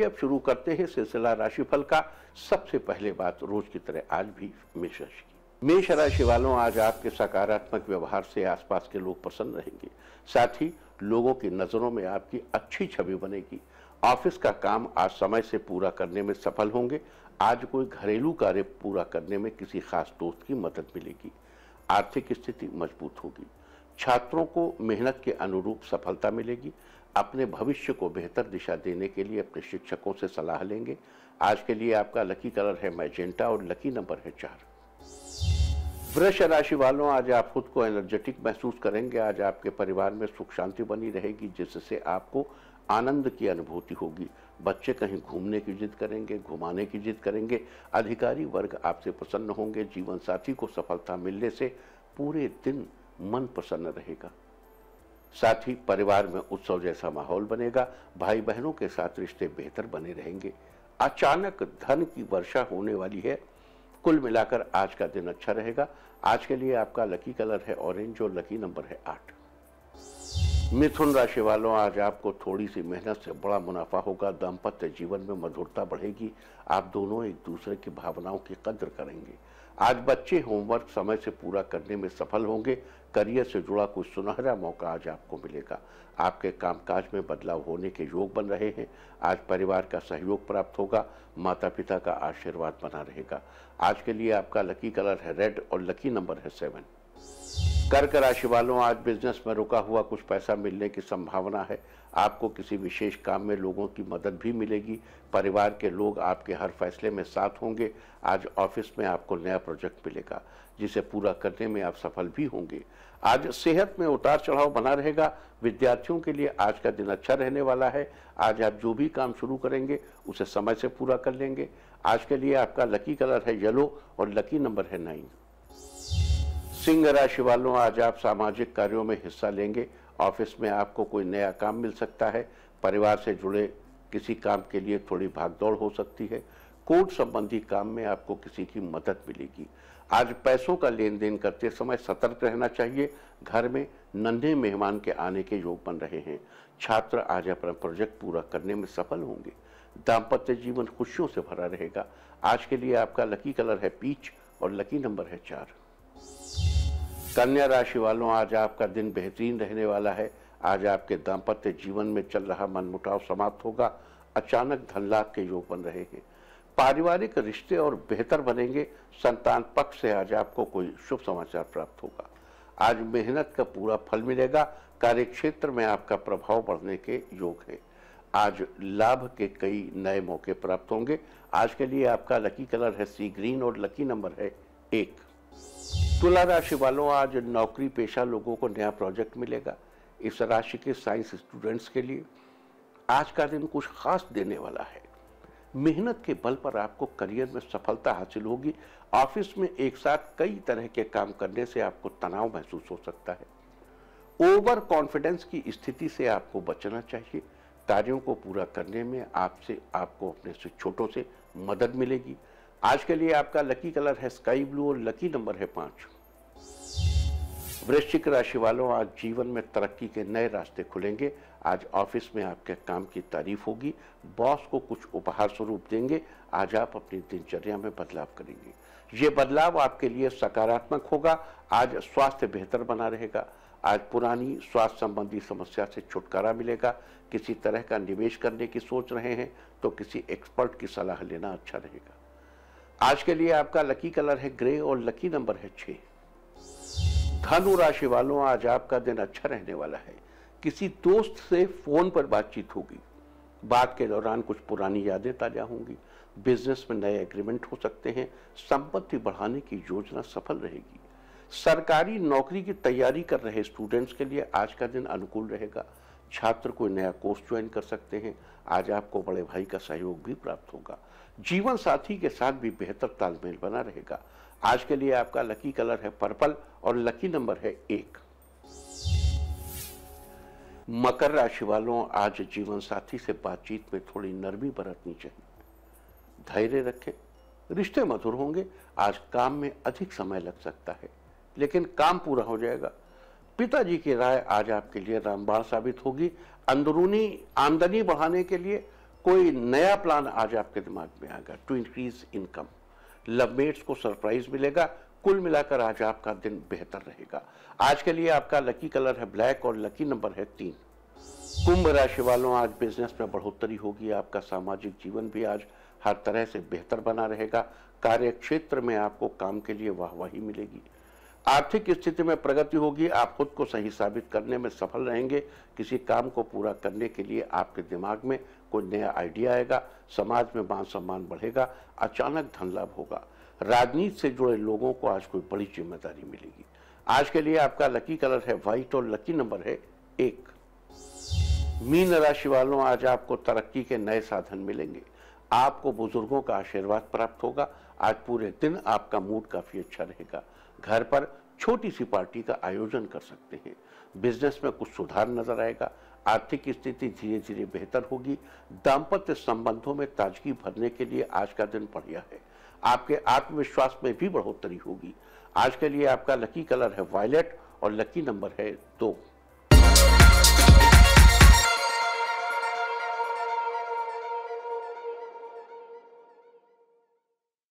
आइए अब शुरू करते हैं सिलसिला राशिफल का सबसे पहले बात रोज की तरह आज भी मेष राशि की मेष राशि वालों आज आपके सकारात्मक व्यवहार से आसपास के लोग प्रसन्न रहेंगे साथ ही लोगों की नज़रों में आपकी अच्छी छवि बनेगी ऑफिस का काम आज समय से पूरा करने में सफल होंगे आज कोई घरेलू कार्य पूरा करने में किसी खास दोस्त की मदद मिलेगी आर्थिक स्थिति मजबूत होगी छात्रों को मेहनत के अनुरूप सफलता मिलेगी अपने भविष्य को बेहतर दिशा देने के लिए अपने शिक्षकों से सलाह लेंगे आज के लिए आपका लकी कलर है मैजेंटा और लकी नंबर है चार वृक्ष राशि वालों आज आप खुद को एनर्जेटिक महसूस करेंगे आज आपके परिवार में सुख शांति बनी रहेगी जिससे आपको आनंद की अनुभूति होगी बच्चे कहीं घूमने की जिद करेंगे घुमाने की जिद करेंगे अधिकारी वर्ग आपसे प्रसन्न होंगे जीवन साथी को सफलता मिलने से पूरे दिन मन प्रसन्न रहेगा साथ ही परिवार में उत्सव जैसा माहौल बनेगा भाई बहनों के साथ रिश्ते बेहतर बने रहेंगे अचानक धन की वर्षा होने वाली है कुल मिलाकर आज का दिन अच्छा रहेगा आज के लिए आपका लकी कलर है ऑरेंज और लकी नंबर है आठ मिथुन राशि वालों आज आपको थोड़ी सी मेहनत से बड़ा मुनाफा होगा दाम्पत्य जीवन में मधुरता बढ़ेगी आप दोनों एक दूसरे की भावनाओं की कद्र करेंगे आज बच्चे होमवर्क समय से पूरा करने में सफल होंगे करियर से जुड़ा कोई सुनहरा मौका आज आपको मिलेगा आपके कामकाज में बदलाव होने के योग बन रहे हैं आज परिवार का सहयोग प्राप्त होगा माता पिता का आशीर्वाद बना रहेगा आज के लिए आपका लकी कलर है रेड और लकी नंबर है सेवन कर्क राशि वालों आज बिजनेस में रुका हुआ कुछ पैसा मिलने की संभावना है आपको किसी विशेष काम में लोगों की मदद भी मिलेगी परिवार के लोग आपके हर फैसले में साथ होंगे आज ऑफिस में आपको नया प्रोजेक्ट मिलेगा जिसे पूरा करने में आप सफल भी होंगे आज सेहत में उतार चढ़ाव बना रहेगा विद्यार्थियों के लिए आज का दिन अच्छा रहने वाला है आज आप जो भी काम शुरू करेंगे उसे समय से पूरा कर लेंगे आज के लिए आपका लकी कलर है येलो और लकी नंबर है नाइन सिंह राशि वालों आज आप सामाजिक कार्यों में हिस्सा लेंगे ऑफिस में आपको कोई नया काम मिल सकता है परिवार से जुड़े किसी काम के लिए थोड़ी भागदौड़ हो सकती है कोर्ट संबंधी काम में आपको किसी की मदद मिलेगी आज पैसों का लेन देन करते समय सतर्क रहना चाहिए घर में नन्हे मेहमान के आने के योग बन रहे हैं छात्र आज अपना प्रोजेक्ट पूरा करने में सफल होंगे दाम्पत्य जीवन खुशियों से भरा रहेगा आज के लिए आपका लकी कलर है पीच और लकी नंबर है चार कन्या राशि वालों आज आपका दिन बेहतरीन रहने वाला है आज आपके दाम्पत्य जीवन में चल रहा मनमुटाव समाप्त होगा अचानक धन लाभ के योग बन रहे हैं पारिवारिक रिश्ते और बेहतर बनेंगे संतान पक्ष से आज आपको कोई शुभ समाचार प्राप्त होगा आज मेहनत का पूरा फल मिलेगा कार्य क्षेत्र में आपका प्रभाव बढ़ने के योग है आज लाभ के कई नए मौके प्राप्त होंगे आज के लिए आपका लकी कलर है सी ग्रीन और लकी नंबर है एक तुला राशि वालों आज नौकरी पेशा लोगों को नया प्रोजेक्ट मिलेगा इस राशि के साइंस स्टूडेंट्स के लिए आज का दिन कुछ खास देने वाला है मेहनत के बल पर आपको करियर में सफलता हासिल होगी ऑफिस में एक साथ कई तरह के काम करने से आपको तनाव महसूस हो सकता है ओवर कॉन्फिडेंस की स्थिति से आपको बचना चाहिए कार्यों को पूरा करने में आपसे आपको अपने से छोटों से मदद मिलेगी आज के लिए आपका लकी कलर है स्काई ब्लू और लकी नंबर है पांच वृश्चिक राशि वालों आज जीवन में तरक्की के नए रास्ते खुलेंगे आज ऑफिस में आपके काम की तारीफ होगी बॉस को कुछ उपहार स्वरूप देंगे आज आप अपनी दिनचर्या में बदलाव करेंगे ये बदलाव आपके लिए सकारात्मक होगा आज स्वास्थ्य बेहतर बना रहेगा आज पुरानी स्वास्थ्य संबंधी समस्या से छुटकारा मिलेगा किसी तरह का निवेश करने की सोच रहे हैं तो किसी एक्सपर्ट की सलाह लेना अच्छा रहेगा आज के लिए आपका लकी कलर है ग्रे और लकी नंबर है छः धनु राशि वालों आज आपका दिन अच्छा रहने वाला है किसी दोस्त से फोन पर बातचीत होगी बात के दौरान कुछ पुरानी यादें ताजा होंगी बिजनेस में नए एग्रीमेंट हो सकते हैं संपत्ति बढ़ाने की योजना सफल रहेगी सरकारी नौकरी की तैयारी कर रहे स्टूडेंट्स के लिए आज का दिन अनुकूल रहेगा छात्र कोई नया कोर्स ज्वाइन कर सकते हैं आज आपको बड़े भाई का सहयोग भी प्राप्त होगा जीवन साथी के साथ भी बेहतर तालमेल बना रहेगा आज के लिए आपका लकी कलर है पर्पल और लकी नंबर है एक मकर राशि वालों आज जीवन साथी से बातचीत में थोड़ी नरमी बरतनी चाहिए धैर्य रखें रिश्ते मधुर होंगे आज काम में अधिक समय लग सकता है लेकिन काम पूरा हो जाएगा पिताजी की राय आज आपके लिए रामबाण साबित होगी अंदरूनी आमदनी बढ़ाने के लिए कोई नया प्लान आज आपके दिमाग में आएगा टू इंक्रीज इनकम लवमेट्स को सरप्राइज मिलेगा कुल मिलाकर आज आपका दिन बेहतर रहेगा आज के लिए आपका लकी कलर है ब्लैक और लकी नंबर है तीन कुंभ राशि वालों आज बिजनेस में बढ़ोतरी होगी आपका सामाजिक जीवन भी आज हर तरह से बेहतर बना रहेगा कार्य क्षेत्र में आपको काम के लिए वाहवाही मिलेगी आर्थिक स्थिति में प्रगति होगी आप खुद को सही साबित करने में सफल रहेंगे किसी काम को पूरा करने के लिए आपके दिमाग में कोई नया आइडिया आएगा समाज में मान सम्मान बढ़ेगा अचानक धन लाभ होगा राजनीति से जुड़े लोगों को आज कोई बड़ी जिम्मेदारी मिलेगी आज के लिए आपका लकी कलर है व्हाइट और लकी नंबर है एक मीन राशि वालों आज आपको तरक्की के नए साधन मिलेंगे आपको बुजुर्गों का आशीर्वाद प्राप्त होगा आज पूरे दिन आपका मूड काफी अच्छा रहेगा घर पर छोटी सी पार्टी का आयोजन कर सकते हैं बिजनेस में कुछ सुधार नजर आएगा आर्थिक स्थिति धीरे धीरे बेहतर होगी दाम्पत्य संबंधों में ताजगी भरने के लिए आज का दिन बढ़िया है आपके आत्मविश्वास में भी बढ़ोतरी होगी आज के लिए आपका लकी कलर है वायलेट और लकी नंबर है दो